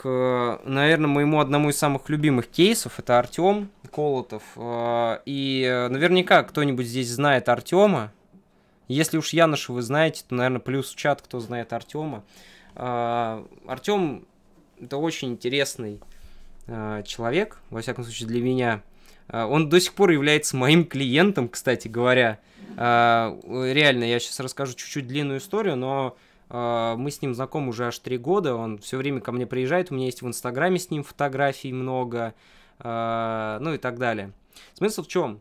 к, наверное, моему одному из самых любимых кейсов. Это Артем Колотов. А, и наверняка кто-нибудь здесь знает Артема. Если уж Яноша вы знаете, то, наверное, плюс в чат, кто знает Артема. Артем это очень интересный а, человек, во всяком случае для меня. А, он до сих пор является моим клиентом, кстати говоря. Реально, я сейчас расскажу чуть-чуть длинную историю, но а, мы с ним знакомы уже аж три года, он все время ко мне приезжает, у меня есть в Инстаграме с ним фотографий много, а, ну и так далее. Смысл в чем?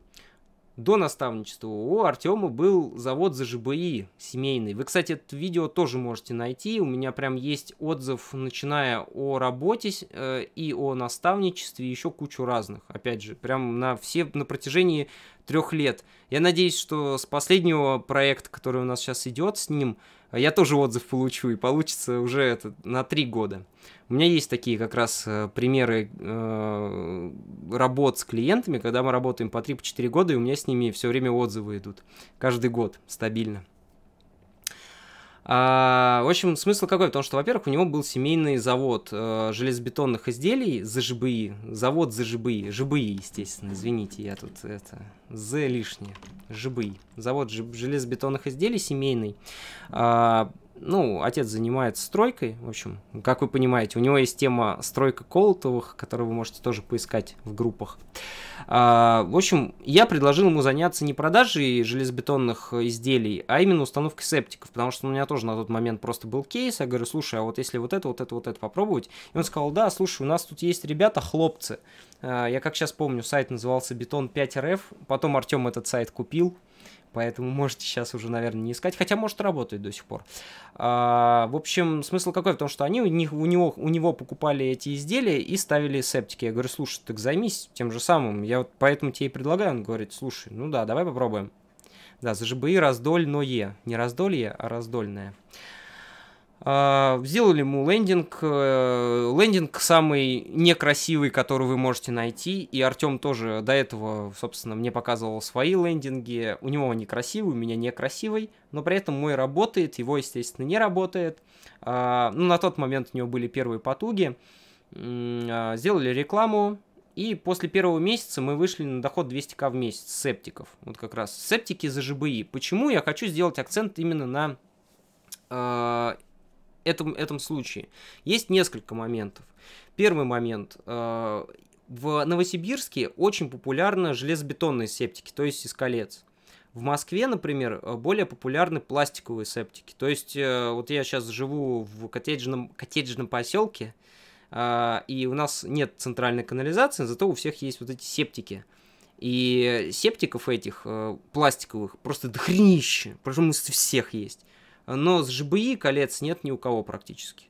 до наставничества у Артема был завод за ЖБИ семейный. Вы, кстати, это видео тоже можете найти. У меня прям есть отзыв, начиная о работе э, и о наставничестве, еще кучу разных. Опять же, прям на все на протяжении трех лет. Я надеюсь, что с последнего проекта, который у нас сейчас идет с ним, я тоже отзыв получу, и получится уже это на три года. У меня есть такие как раз э, примеры э, работ с клиентами, когда мы работаем по 3-4 года, и у меня с ними все время отзывы идут. Каждый год стабильно. А, в общем, смысл какой? В том, что, во-первых, у него был семейный завод э, железобетонных изделий ЗЖБИ, завод ЗЖБИ, ЖБИ, естественно, извините, я тут это, за лишнее, ЖБИ, завод железобетонных изделий семейный. А, ну, отец занимается стройкой, в общем, как вы понимаете, у него есть тема стройка Колотовых, которую вы можете тоже поискать в группах. А, в общем, я предложил ему заняться не продажей железобетонных изделий, а именно установкой септиков, потому что у меня тоже на тот момент просто был кейс, я говорю, слушай, а вот если вот это, вот это, вот это попробовать? И он сказал, да, слушай, у нас тут есть ребята, хлопцы. А, я как сейчас помню, сайт назывался Бетон 5РФ, потом Артем этот сайт купил, Поэтому можете сейчас уже, наверное, не искать. Хотя, может, работает до сих пор. А, в общем, смысл какой? В том, что они у, них, у, него, у него покупали эти изделия и ставили септики. Я говорю, слушай, так займись тем же самым. Я вот поэтому тебе и предлагаю. Он говорит, слушай, ну да, давай попробуем. Да, за ЖБИ раздольное. Не раздолье, а раздольное. А, сделали ему лендинг. Э, лендинг самый некрасивый, который вы можете найти. И Артем тоже до этого, собственно, мне показывал свои лендинги. У него они красивые, у меня некрасивый. Но при этом мой работает, его, естественно, не работает. А, ну, на тот момент у него были первые потуги. А, сделали рекламу. И после первого месяца мы вышли на доход 200к в месяц септиков. Вот как раз септики за ЖБИ. Почему я хочу сделать акцент именно на этом, этом случае. Есть несколько моментов. Первый момент. Э, в Новосибирске очень популярны железобетонные септики, то есть из колец. В Москве, например, э, более популярны пластиковые септики. То есть, э, вот я сейчас живу в коттеджном, коттеджном поселке, и у нас нет центральной канализации, зато у всех есть вот эти септики. И септиков этих пластиковых просто дохренище, причем из всех есть но с ЖБИ колец нет ни у кого практически.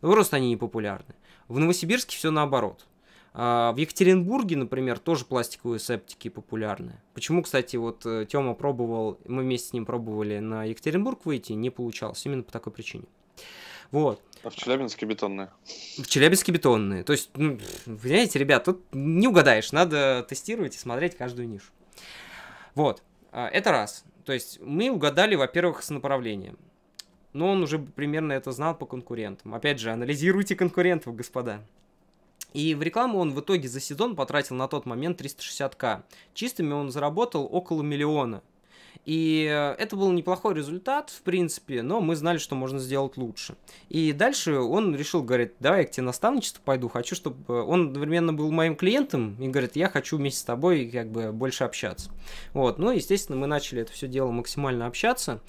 Ну, просто они не популярны. В Новосибирске все наоборот. А, в Екатеринбурге, например, тоже пластиковые септики популярны. Почему, кстати, вот э, Тёма пробовал, мы вместе с ним пробовали на Екатеринбург выйти, не получалось, именно по такой причине. Вот. А в Челябинске бетонные. В Челябинске бетонные. То есть, ну, понимаете, ребят, тут не угадаешь, надо тестировать и смотреть каждую нишу. Вот, а, это раз. То есть мы угадали, во-первых, с направлением. Но он уже примерно это знал по конкурентам. Опять же, анализируйте конкурентов, господа. И в рекламу он в итоге за сезон потратил на тот момент 360к. Чистыми он заработал около миллиона. И э, это был неплохой результат, в принципе, но мы знали, что можно сделать лучше. И дальше он решил, говорит, давай я к тебе наставничество пойду, хочу, чтобы... Э, он одновременно был моим клиентом и говорит, я хочу вместе с тобой как бы больше общаться. Вот, ну, естественно, мы начали это все дело максимально общаться.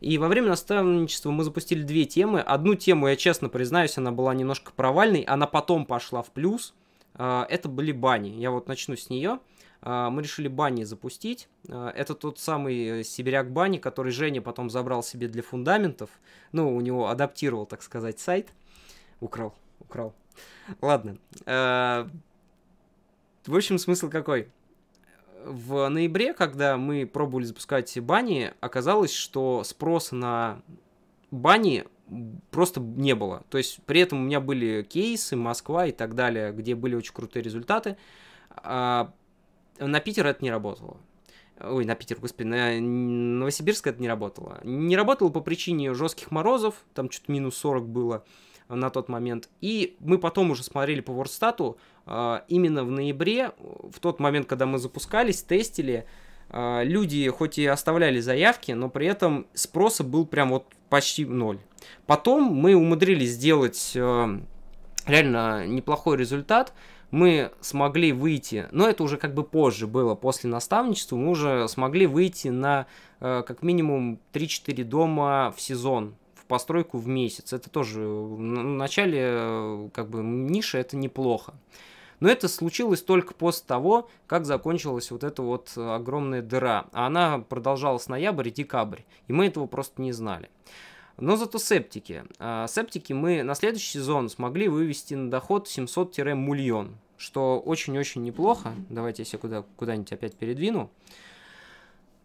И во время наставничества мы запустили две темы. Одну тему, я честно признаюсь, она была немножко провальной, она потом пошла в плюс. Э, это были бани. Я вот начну с нее. А, мы решили бани запустить. А, это тот самый сибиряк бани, который Женя потом забрал себе для фундаментов. Ну, у него адаптировал, так сказать, сайт. Украл, украл. Ладно. А, в общем, смысл какой? В ноябре, когда мы пробовали запускать бани, оказалось, что спрос на бани просто не было. То есть при этом у меня были кейсы, Москва и так далее, где были очень крутые результаты. На Питер это не работало. Ой, на Питер, господи, на Новосибирск это не работало. Не работало по причине жестких морозов, там что-то минус 40 было на тот момент. И мы потом уже смотрели по Вордстату, а, именно в ноябре, в тот момент, когда мы запускались, тестили, а, люди хоть и оставляли заявки, но при этом спроса был прям вот почти ноль. Потом мы умудрились сделать э, реально неплохой результат – мы смогли выйти, но это уже как бы позже было, после наставничества, мы уже смогли выйти на э, как минимум 3-4 дома в сезон, в постройку в месяц. Это тоже в начале э, как бы ниша, это неплохо. Но это случилось только после того, как закончилась вот эта вот огромная дыра. А она продолжалась ноябрь и декабрь, и мы этого просто не знали. Но зато септики. А септики мы на следующий сезон смогли вывести на доход 700-мульон что очень-очень неплохо. Давайте я себя куда, куда-нибудь опять передвину.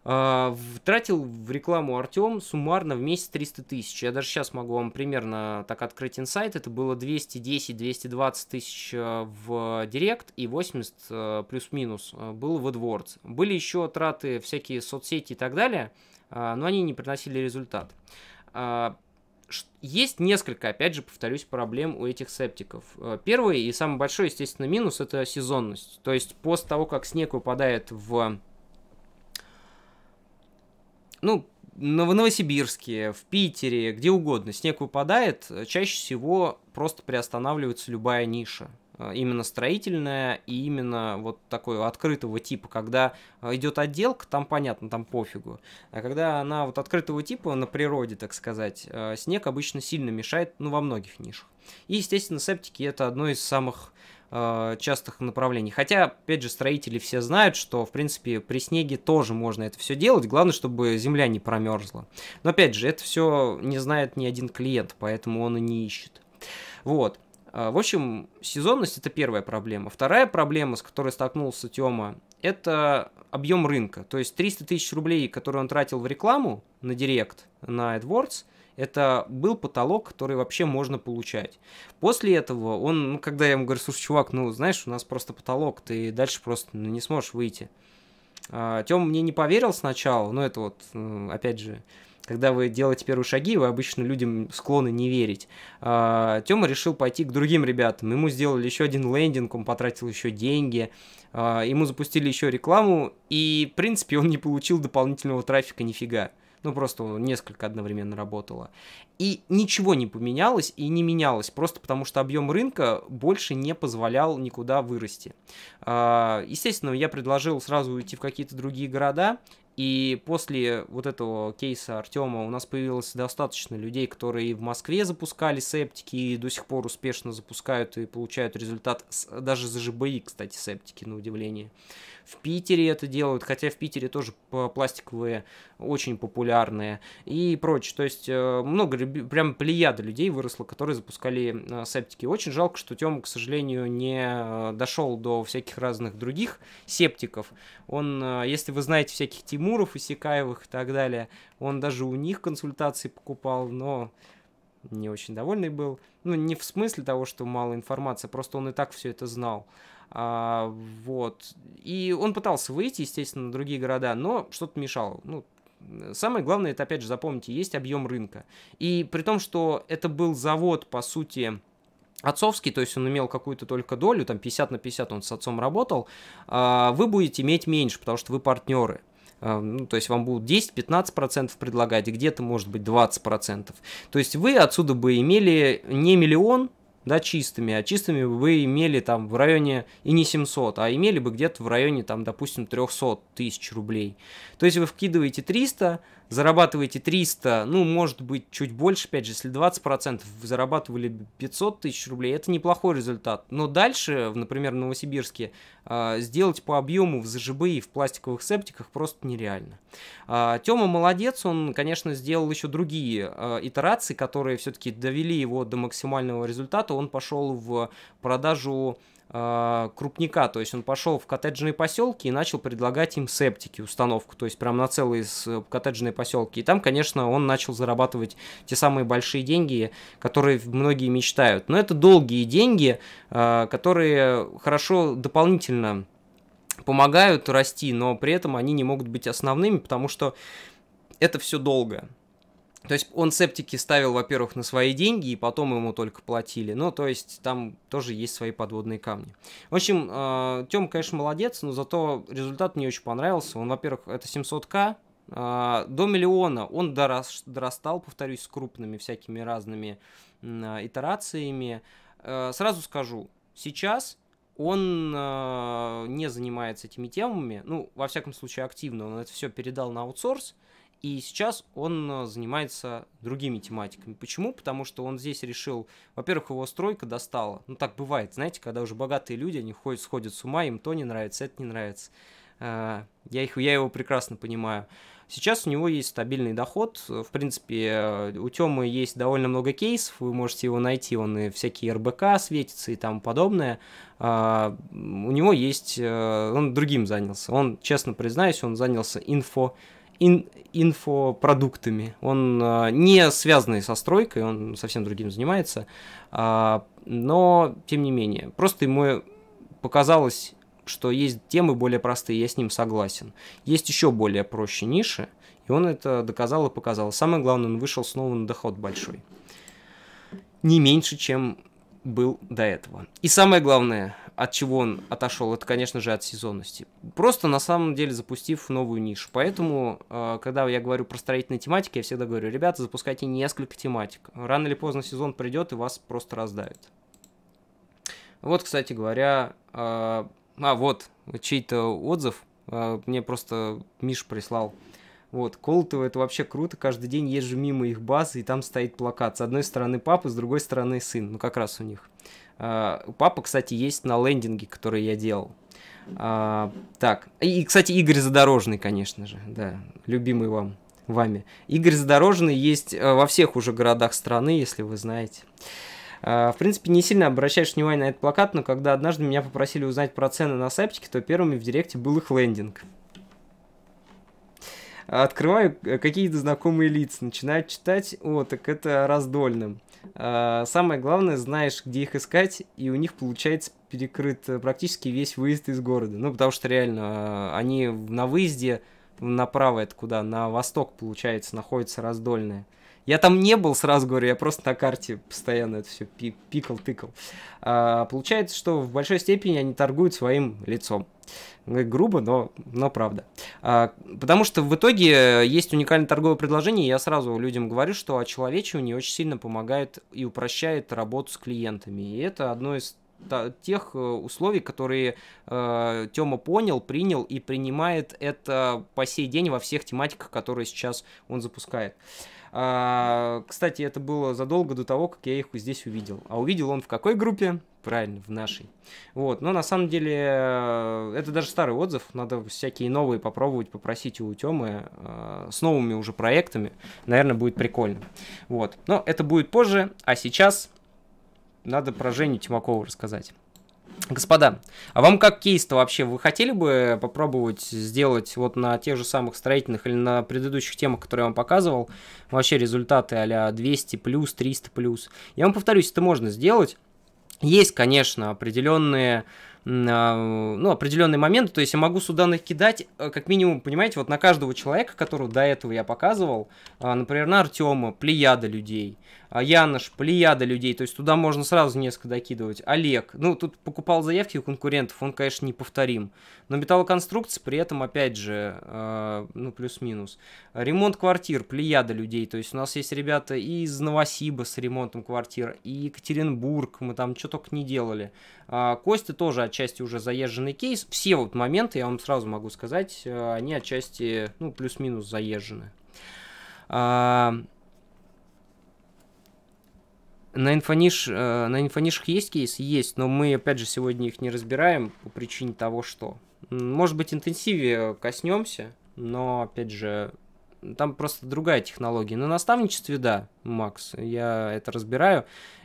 А, тратил в рекламу Артем суммарно в месяц 300 тысяч. Я даже сейчас могу вам примерно так открыть инсайт. Это было 210-220 тысяч э, в Директ и 80 э, плюс-минус э, было в AdWords. Были еще траты всякие соцсети и так далее, но они не приносили результат. А, есть несколько, опять же, повторюсь, проблем у этих септиков. Э, первый и самый большой, естественно, минус – это сезонность. То есть после того, как снег выпадает в... Ну, в Новосибирске, в Питере, где угодно снег выпадает, э, чаще всего просто приостанавливается любая ниша. Э, именно строительная и именно вот такой открытого типа, когда э, идет отделка, там понятно, там пофигу. А когда она вот открытого типа на природе, так сказать, э, снег обычно сильно мешает, ну, во многих нишах. И, естественно, септики это одно из самых частых направлений. Хотя, опять же, строители все знают, что, в принципе, при снеге тоже можно это все делать. Главное, чтобы земля не промерзла. Но, опять же, это все не знает ни один клиент, поэтому он и не ищет. Вот. А, в общем, сезонность это первая проблема. Вторая проблема, с которой столкнулся Тёма, это объем рынка. То есть 300 тысяч рублей, которые он тратил в рекламу на Директ, на AdWords, это был потолок, который вообще можно получать. После этого он, ну, когда я ему говорю, слушай, чувак, ну, знаешь, у нас просто потолок, ты дальше просто ну, не сможешь выйти. А, Тем мне не поверил сначала, но это вот, опять же, когда вы делаете первые шаги, вы обычно людям склонны не верить. А, Тёма решил пойти к другим ребятам. Ему сделали еще один лендинг, он потратил еще деньги. А, ему запустили еще рекламу, и, в принципе, он не получил дополнительного трафика нифига. Ну, просто несколько одновременно работало. И ничего не поменялось и не менялось, просто потому что объем рынка больше не позволял никуда вырасти. А, естественно, я предложил сразу уйти в какие-то другие города, и после вот этого кейса Артема у нас появилось достаточно людей, которые и в Москве запускали септики и до сих пор успешно запускают и получают результат даже за ЖБИ, кстати, септики, на удивление. В Питере это делают, хотя в Питере тоже пластиковые очень популярные и прочее. То есть э, много, прям плеяда людей выросло, которые запускали э, септики. Очень жалко, что Тёма, к сожалению, не э, дошел до всяких разных других септиков. Он, если вы знаете всяких Тимуров, Исекаевых и так далее, он даже у них консультации покупал, но не очень довольный был. Ну, не в смысле того, что мало информации, просто он и так все это знал. А, вот. И он пытался выйти, естественно, на другие города, но что-то мешало. Ну, самое главное, это, опять же, запомните, есть объем рынка. И при том, что это был завод, по сути, отцовский, то есть он имел какую-то только долю, там 50 на 50 он с отцом работал, а, вы будете иметь меньше, потому что вы партнеры. А, ну, то есть вам будут 10-15% предлагать, где-то может быть 20%. То есть вы отсюда бы имели не миллион, да, чистыми, а чистыми вы имели там в районе и не 700, а имели бы где-то в районе там, допустим, 300 тысяч рублей. То есть вы вкидываете 300, зарабатываете 300, ну, может быть, чуть больше, опять же, если 20% зарабатывали 500 тысяч рублей, это неплохой результат. Но дальше, например, в Новосибирске, а, сделать по объему в ЗЖБ и в пластиковых септиках просто нереально. А, Тёма молодец, он, конечно, сделал еще другие а, итерации, которые все-таки довели его до максимального результата. Он пошел в продажу а, крупника, то есть он пошел в коттеджные поселки и начал предлагать им септики, установку, то есть прям на целые э, коттеджные поселки. И там, конечно, он начал зарабатывать те самые большие деньги, которые многие мечтают. Но это долгие деньги, а, которые хорошо дополнительно помогают расти, но при этом они не могут быть основными, потому что это все долго. То есть он септики ставил, во-первых, на свои деньги, и потом ему только платили. Ну, то есть там тоже есть свои подводные камни. В общем, э, Тём, конечно, молодец, но зато результат мне очень понравился. Он, во-первых, это 700к, э, до миллиона он дорастал, повторюсь, с крупными всякими разными э, итерациями. Сразу скажу, сейчас он не занимается этими темами, ну, во всяком случае, активно, он это все передал на аутсорс, и сейчас он э, занимается другими тематиками. Почему? Потому что он здесь решил, во-первых, его стройка достала. Ну, так бывает, знаете, когда уже богатые люди, они ходят, сходят с ума, им то не нравится, это не нравится. Э, я, их, я его прекрасно понимаю. Сейчас у него есть стабильный доход. В принципе, у Темы есть довольно много кейсов, вы можете его найти, он и всякие РБК светится и тому подобное. А, у него есть... Э, он другим занялся. Он, честно признаюсь, он занялся инфо ин, инфопродуктами. Он э, не связанный со стройкой, он совсем другим занимается. Э, но, тем не менее, просто ему показалось, что есть темы более простые, я с ним согласен. Есть еще более проще ниши, и он это доказал и показал. Самое главное, он вышел снова на доход большой. Не меньше, чем был до этого. И самое главное, от чего он отошел, это, конечно же, от сезонности. Просто на самом деле запустив новую нишу. Поэтому, э, когда я говорю про строительные тематики, я всегда говорю, ребята, запускайте несколько тематик. Рано или поздно сезон придет и вас просто раздавит. Вот, кстати говоря, э, а вот чей-то отзыв э, мне просто Миш прислал. Вот, Колотово это вообще круто, каждый день езжу мимо их базы, и там стоит плакат. С одной стороны папа, с другой стороны сын. Ну, как раз у них. А, у папы, кстати, есть на лендинге, который я делал. А, так, и, кстати, Игорь Задорожный, конечно же, да, любимый вам, вами. Игорь Задорожный есть э, во всех уже городах страны, если вы знаете. А, в принципе, не сильно обращаешь внимание на этот плакат, но когда однажды меня попросили узнать про цены на септики, то первыми в директе был их лендинг. Открываю э, какие-то знакомые лица, начинаю читать, о, так это раздольным. А, самое главное, знаешь, где их искать, и у них получается перекрыт э, практически весь выезд из города. Ну, потому что реально а, они на выезде направо это куда? На восток, получается, находится раздольная. Я там не был, сразу говорю, я просто на карте постоянно это все пикал-тыкал. А, получается, что в большой степени они торгуют своим лицом. Грубо, но, но правда. А, потому что в итоге э, есть уникальное торговое предложение, и я сразу людям говорю, что очеловечивание очень сильно помогает и упрощает работу с клиентами. И это одно из тех э, условий, которые э, Тёма понял, принял и принимает это по сей день во всех тематиках, которые сейчас он запускает. А, кстати, это было задолго до того, как я их здесь увидел. А увидел он в какой группе? Правильно, в нашей. Вот, но на самом деле э, это даже старый отзыв, надо всякие новые попробовать, попросить у Тёмы э, с новыми уже проектами, наверное, будет прикольно. Вот, но это будет позже, а сейчас надо про Женю Тимакову рассказать. Господа, а вам как кейс-то вообще? Вы хотели бы попробовать сделать вот на тех же самых строительных или на предыдущих темах, которые я вам показывал, вообще результаты а 200 плюс, 300 плюс? Я вам повторюсь, это можно сделать. Есть, конечно, определенные а, ну, определенный момент, то есть я могу сюда накидать, э, как минимум, понимаете, вот на каждого человека, которого до этого я показывал, а, например, на Артема, плеяда людей, а, Яныш, плеяда людей, то есть туда можно сразу несколько докидывать. Олег, ну тут покупал заявки у конкурентов, он, конечно, неповторим. Но металлоконструкции при этом, опять же, а, ну плюс-минус. Ремонт квартир, плеяда людей, то есть у нас есть ребята и из Новосиба с ремонтом квартир, и Екатеринбург, мы там что только не делали. Э, Костя тоже отчасти уже заезженный кейс. Все вот моменты, я вам сразу могу сказать, они отчасти, ну плюс-минус заезжены. На инфониш, э, на инфонишах есть кейс? Есть, но мы, опять же, сегодня их не разбираем по причине того, что... Может быть, интенсиве коснемся, но, опять же, там просто другая технология. На наставничестве, да, Макс, я это разбираю.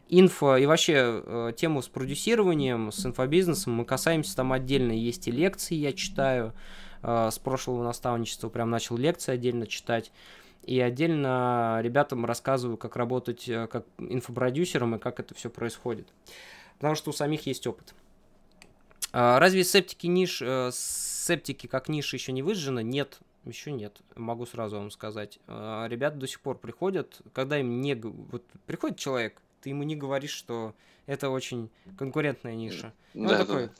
Инфо и вообще э, тему с продюсированием, с инфобизнесом мы касаемся там отдельно. Есть и лекции я читаю. Э, с прошлого наставничества прям начал лекции отдельно читать и отдельно ребятам рассказываю, как работать э, как инфопродюсером и как это все происходит. Потому что у самих есть опыт. А, разве септики ниш, э, септики как ниша еще не выжжена? Нет, еще нет, могу сразу вам сказать. А, Ребята до сих пор приходят, когда им не... Вот приходит человек, ты ему не говоришь, что это очень конкурентная ниша. Ну, да, такой, да.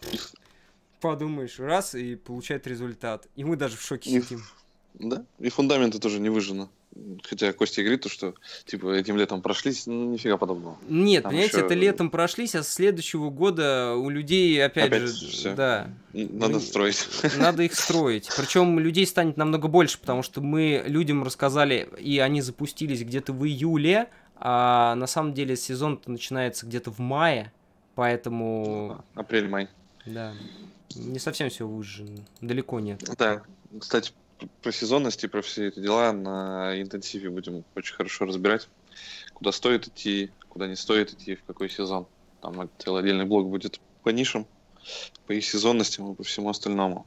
подумаешь, раз, и получает результат. И мы даже в шоке сидим. Да, и фундаменты тоже не выжжено. Хотя Костя говорит, что типа этим летом прошлись, ну нифига подобного. Нет, Там понимаете, еще... это летом прошлись, а с следующего года у людей опять, опять же. Все. Да. Надо мы... Ну, строить. Надо их строить. Причем людей станет намного больше, потому что мы людям рассказали, и они запустились где-то в июле, а на самом деле сезон начинается где-то в мае, поэтому. Апрель-май. Да. Не совсем все выжжено. Далеко нет. Да. Кстати, про сезонности про все эти дела на интенсиве будем очень хорошо разбирать. Куда стоит идти, куда не стоит идти, в какой сезон. Там целый отдельный блок будет по нишам, по их сезонностям и по всему остальному.